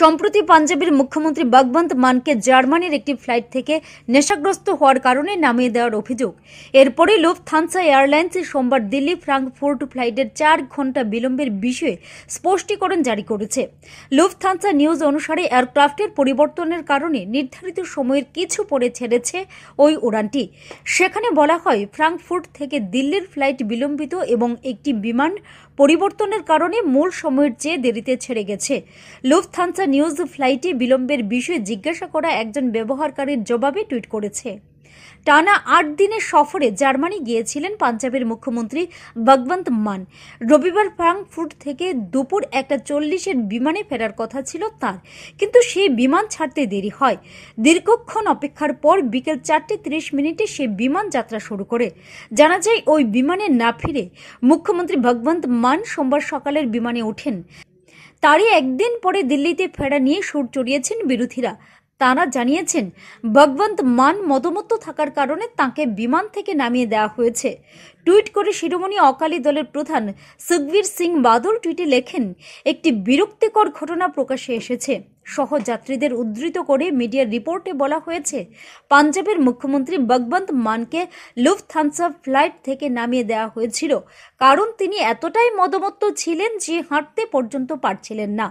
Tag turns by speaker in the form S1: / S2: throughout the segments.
S1: সম্প্রতি পাঞ্জাবের মুখ্যমন্ত্রী ভগবন্ত মানকে জার্মানির একটি ফ্লাইট থেকে নেশাগ্রস্ত হওয়ার কারণে নামিয়ে দেওয়ার অভিযোগ এরপরে থানসা এয়ারলাইন্স সোমবার দিল্লি ফ্রাঙ্কফোর্ট ফ্লাইটের চার ঘন্টা বিলম্বের বিষয়ে স্পষ্টীকরণ জারি করেছে থানসা নিউজ অনুসারে এয়ারক্রাফটের পরিবর্তনের কারণে নির্ধারিত সময়ের কিছু পরে ছেড়েছে ওই উড়ানটি সেখানে বলা হয় ফ্রাঙ্কফোর্ট থেকে দিল্লির ফ্লাইট বিলম্বিত এবং একটি বিমান পরিবর্তনের কারণে মূল সময়ের চেয়ে দেরিতে ছেড়ে গেছে থানসা গাজা নিউজ ফ্লাইটে বিলম্বের বিষয়ে জিজ্ঞাসা করা একজন ব্যবহারকারীর জবাবে টুইট করেছে টানা আট দিনের সফরে জার্মানি গিয়েছিলেন পাঞ্জাবের মুখ্যমন্ত্রী ভগবন্ত মান রবিবার ফ্রাঙ্কফুট থেকে দুপুর একটা চল্লিশের বিমানে ফেরার কথা ছিল তার কিন্তু সে বিমান ছাড়তে দেরি হয় দীর্ঘক্ষণ অপেক্ষার পর বিকেল চারটে তিরিশ মিনিটে সে বিমান যাত্রা শুরু করে জানা যায় ওই বিমানে না ফিরে মুখ্যমন্ত্রী ভগবন্ত মান সোমবার সকালের বিমানে ওঠেন তারই একদিন পরে দিল্লিতে ফেরা নিয়ে সুর চড়িয়েছেন বিরোধীরা তারা জানিয়েছেন ভগবন্ত মান মদমত্ত থাকার কারণে তাকে বিমান থেকে নামিয়ে দেওয়া হয়েছে টুইট করে শিরোমণি অকালি দলের প্রধান সুখবীর সিং বাদল টুইটে লেখেন একটি বিরক্তিকর ঘটনা প্রকাশে এসেছে সহ যাত্রীদের উদ্ধৃত করে মিডিয়ার রিপোর্টে বলা হয়েছে পাঞ্জাবের মুখ্যমন্ত্রী বগবন্ত মানকে লুফথানসা ফ্লাইট থেকে নামিয়ে দেওয়া হয়েছিল কারণ তিনি এতটাই মদমত্ত ছিলেন যে হাঁটতে পর্যন্ত পারছিলেন না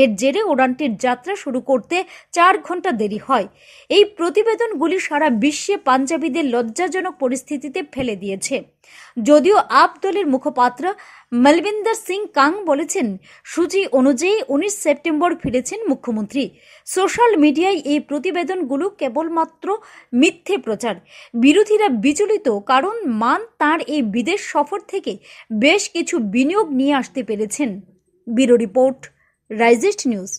S1: এর জেরে উড়ানটির যাত্রা শুরু করতে চার ঘন্টা দেরি হয় এই প্রতিবেদনগুলি সারা বিশ্বে পাঞ্জাবিদের লজ্জাজনক পরিস্থিতিতে ফেলে দিয়েছে যদিও আপ দলের মুখপাত্র মলবিন্দর সিং কাং বলেছেন সূচি অনুযায়ী উনিশ সেপ্টেম্বর ফিরেছেন মুখ্যমন্ত্রী সোশ্যাল মিডিয়ায় এই প্রতিবেদনগুলো কেবলমাত্র মিথ্যে প্রচার বিরোধীরা বিচলিত কারণ মান তার এই বিদেশ সফর থেকে বেশ কিছু বিনিয়োগ নিয়ে আসতে পেরেছেন বিরো রিপোর্ট রাইজেস্ট নিউজ